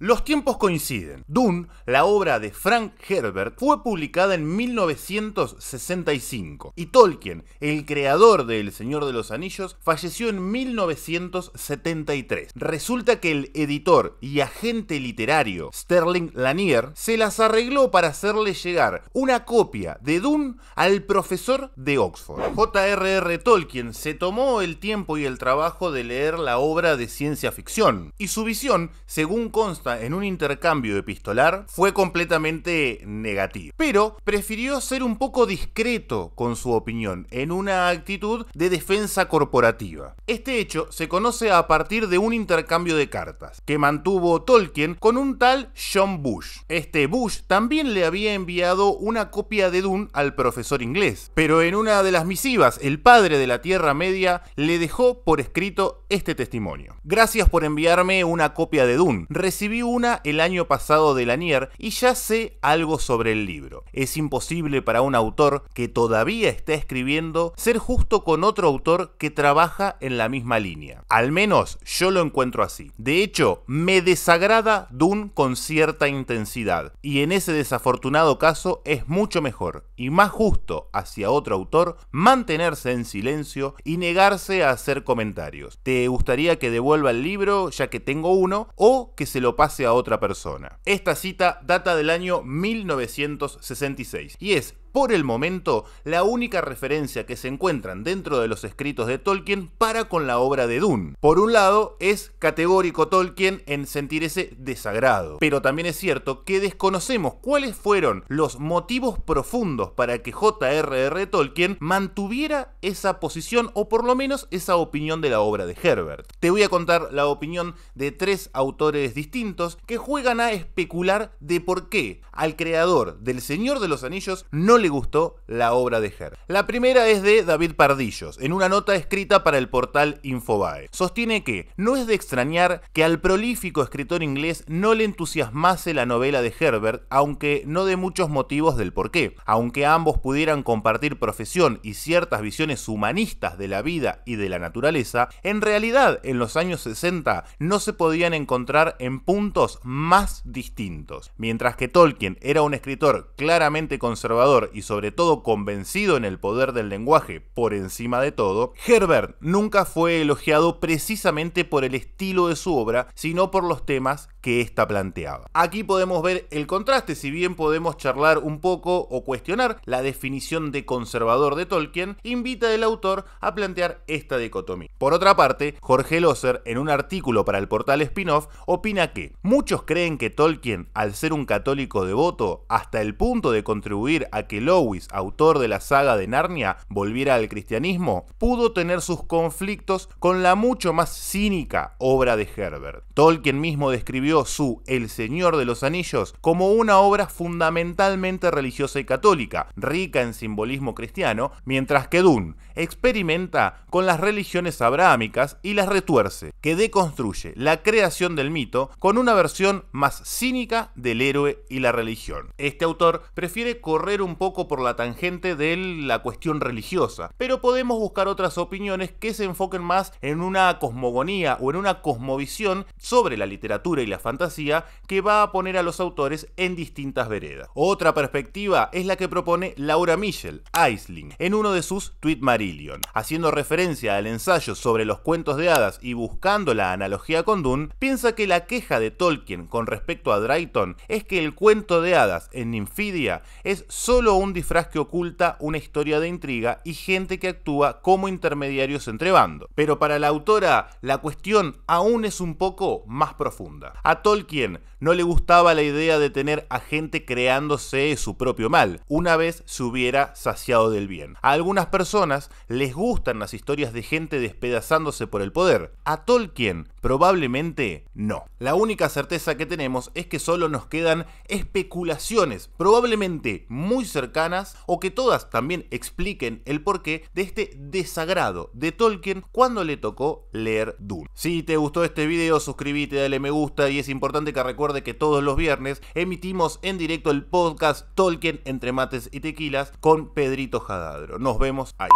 Los tiempos coinciden. Dune, la obra de Frank Herbert, fue publicada en 1965 y Tolkien, el creador de El Señor de los Anillos, falleció en 1973. Resulta que el editor y agente literario Sterling Lanier se las arregló para hacerle llegar una copia de Dune al profesor de Oxford. J.R.R. Tolkien se tomó el tiempo y el trabajo de leer la obra de ciencia ficción y su visión, según consta en un intercambio epistolar fue completamente negativo. Pero prefirió ser un poco discreto con su opinión en una actitud de defensa corporativa. Este hecho se conoce a partir de un intercambio de cartas que mantuvo Tolkien con un tal John Bush. Este Bush también le había enviado una copia de Dune al profesor inglés, pero en una de las misivas el padre de la Tierra Media le dejó por escrito este testimonio. Gracias por enviarme una copia de Dune. Recibí una el año pasado de Lanier y ya sé algo sobre el libro. Es imposible para un autor que todavía está escribiendo ser justo con otro autor que trabaja en la misma línea. Al menos yo lo encuentro así. De hecho, me desagrada Dune con cierta intensidad y en ese desafortunado caso es mucho mejor y más justo hacia otro autor mantenerse en silencio y negarse a hacer comentarios. ¿Te gustaría que devuelva el libro ya que tengo uno o que se lo pase a otra persona. Esta cita data del año 1966 y es por el momento, la única referencia que se encuentran dentro de los escritos de Tolkien para con la obra de Dune. Por un lado, es categórico Tolkien en sentir ese desagrado, pero también es cierto que desconocemos cuáles fueron los motivos profundos para que J.R.R. Tolkien mantuviera esa posición o por lo menos esa opinión de la obra de Herbert. Te voy a contar la opinión de tres autores distintos que juegan a especular de por qué al creador del Señor de los Anillos no le gustó la obra de Herbert. La primera es de David Pardillos, en una nota escrita para el portal Infobae. Sostiene que no es de extrañar que al prolífico escritor inglés no le entusiasmase la novela de Herbert, aunque no de muchos motivos del porqué. Aunque ambos pudieran compartir profesión y ciertas visiones humanistas de la vida y de la naturaleza, en realidad en los años 60 no se podían encontrar en puntos más distintos. Mientras que Tolkien era un escritor claramente conservador y sobre todo convencido en el poder del lenguaje por encima de todo, Herbert nunca fue elogiado precisamente por el estilo de su obra, sino por los temas que ésta planteaba. Aquí podemos ver el contraste, si bien podemos charlar un poco o cuestionar la definición de conservador de Tolkien, invita al autor a plantear esta dicotomía. Por otra parte, Jorge Loser, en un artículo para el portal Spin-off, opina que muchos creen que Tolkien, al ser un católico devoto, hasta el punto de contribuir a que Lewis, autor de la saga de Narnia, volviera al cristianismo, pudo tener sus conflictos con la mucho más cínica obra de Herbert. Tolkien mismo describió su El Señor de los Anillos como una obra fundamentalmente religiosa y católica, rica en simbolismo cristiano, mientras que Dune experimenta con las religiones abrahámicas y las retuerce, que deconstruye la creación del mito con una versión más cínica del héroe y la religión. Este autor prefiere correr un poco por la tangente de la cuestión religiosa, pero podemos buscar otras opiniones que se enfoquen más en una cosmogonía o en una cosmovisión sobre la literatura y la fantasía que va a poner a los autores en distintas veredas. Otra perspectiva es la que propone Laura Michel, eisling en uno de sus Tweet Marillion. Haciendo referencia al ensayo sobre los cuentos de hadas y buscando la analogía con Dune, piensa que la queja de Tolkien con respecto a Drayton es que el cuento de hadas en Ninfidia es solo un disfraz que oculta una historia de intriga y gente que actúa como intermediarios entre bandos. Pero para la autora, la cuestión aún es un poco más profunda. A Tolkien no le gustaba la idea de tener a gente creándose su propio mal, una vez se hubiera saciado del bien. A algunas personas les gustan las historias de gente despedazándose por el poder. A Tolkien Probablemente no. La única certeza que tenemos es que solo nos quedan especulaciones, probablemente muy cercanas, o que todas también expliquen el porqué de este desagrado de Tolkien cuando le tocó leer Dune. Si te gustó este video, suscríbete, dale me gusta y es importante que recuerde que todos los viernes emitimos en directo el podcast Tolkien entre mates y tequilas con Pedrito Jadadro. Nos vemos ahí.